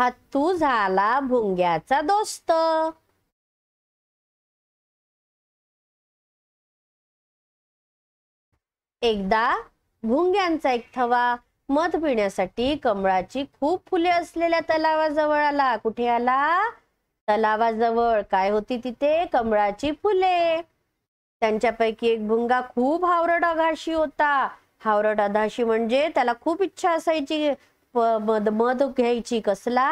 हा तू झाला भुंग्याचा दोस्त एकदा भुंग्यांचा एक थवा मध पिण्यासाठी कमळाची खूप फुले असलेल्या तलावाजवळ आला कुठे आला तलावाजवळ काय होती तिथे कमळाची फुले त्यांच्यापैकी एक भुंगा खूप हावरड अघाशी होता हावरड अधाशी म्हणजे त्याला खूप इच्छा असायची मध मध घ्यायची कसला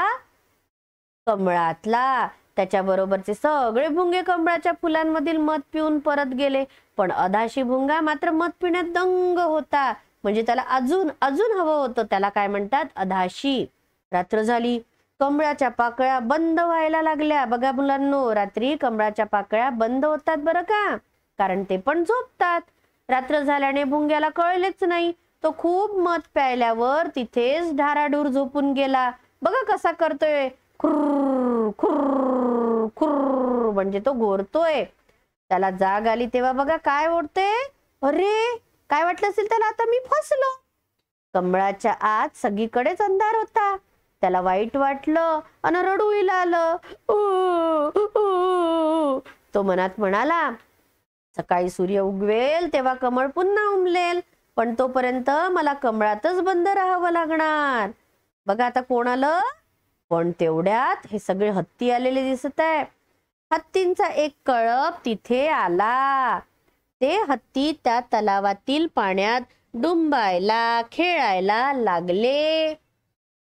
कमळातला त्याच्याबरोबरचे सगळे भुंगे कमळाच्या फुलांमधील मध पिऊन परत गेले पण अधाशी भुंगा मात्र मध पिण्यात दंग होता म्हणजे त्याला अजून अजून हवं होतं त्याला काय म्हणतात अधाशी रात्र झाली कमळाच्या पाकळ्या बंद व्हायला लागल्या बघा मुलांनो रात्री कमळाच्या पाकळ्या बंद होतात बरं का कारण ते पण झोपतात रात्र झाल्याने भुंग्याला कळलेच नाही तो खूप मध प्यायल्यावर तिथेच ढाराडूर झोपून गेला बघा कसा करतोय खुर्र खुर्र खुर्र म्हणजे तो गोरतोय त्याला जाग आली तेव्हा बघा काय ओढते अरे काय वाटलं असेल त्याला आता मी फसलो कमळाच्या आत सगळीकडेच अंधार होता त्याला वाईट वाटलं अन रडू आलं तो मनात म्हणाला सकाळी सूर्य उगवेल तेव्हा कमळ पुन्हा उमलेल पण तोपर्यंत मला कमळातच बंद राहावं लागणार बघा आता कोण आलं पण तेवढ्यात हे सगळे हत्ती आलेले दिसत आहे हत्तींचा एक कळप तिथे आला ते हत्ती त्या तलावातील पाण्यात डुंबायला खेळायला लागले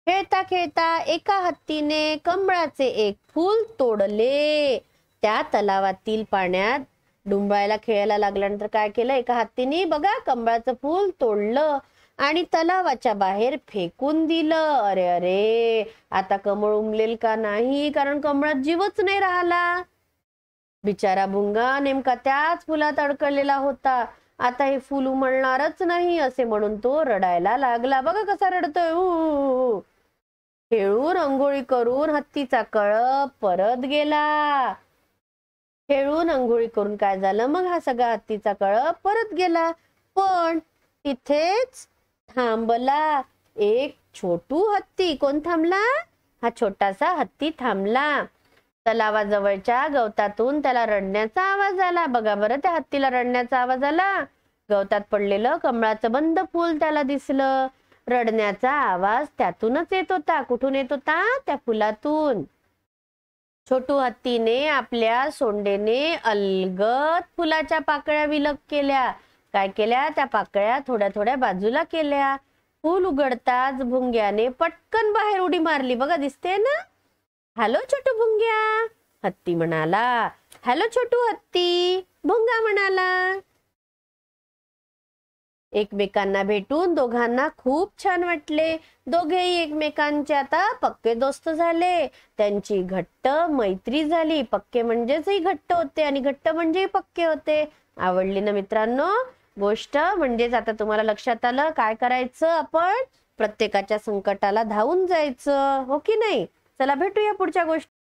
खेळता खेळता एका हत्तीने कमळाचे एक फूल तोडले त्या तलावातील पाण्यात डुंबायला खेळायला लागल्यानंतर काय केलं एका हत्तीने बघा कमळाचं फूल तोडलं आणि तलावाच्या बाहेर फेकून दिलं अरे अरे आता कमळ उमलेल का नाही कारण कमळात जीवच नाही राहिला बिचारा भुंगा नेमका त्याच फुलात अडकलेला होता आता हे फुल उमलणारच नाही असे म्हणून तो रडायला लागला बघा कसा रडतोय खेळून अंघोळी करून हत्तीचा कळप परत गेला खेळून अंघोळी करून काय झालं मग हा सगळा हत्तीचा कळप परत गेला पण तिथेच थांबला एक छोटू हत्ती कोण थांबला हा छोटासा हत्ती थांबला तलावाजवळच्या गवतातून त्याला रडण्याचा आवाज आला बघा बरं त्या हत्तीला रडण्याचा आवाज आला गवतात पडलेलं कमळाचं बंद फुल त्याला दिसलं रडण्याचा आवाज त्यातूनच येत होता कुठून येत होता त्या फुलातून छोटू हत्तीने आपल्या सोंडेने अलगत फुलाच्या पाकळ्या विलग केल्या काय केल्या त्या पाकळ्या थोड्या थोड्या बाजूला केल्या फुल उघडताच भुंग्याने पटकन बाहेर उडी मारली बघा दिसते ना हॅलो छोटू भुंग्या हत्ती म्हणाला हॅलो छोटू हत्ती एकमेकांना भेटून दोघांना खूप छान वाटले दोघेही एकमेकांचे आता पक्के दोस्त झाले त्यांची घट्ट मैत्री झाली पक्के म्हणजेचही घट्ट होते आणि घट्ट म्हणजेही पक्के होते आवडली ना मित्रांनो गोष्ट म्हणजेच आता तुम्हाला लक्षात आलं काय करायचं आपण प्रत्येकाच्या संकटाला धावून जायचं हो की नाही चला भेटूया पुढच्या गोष्टी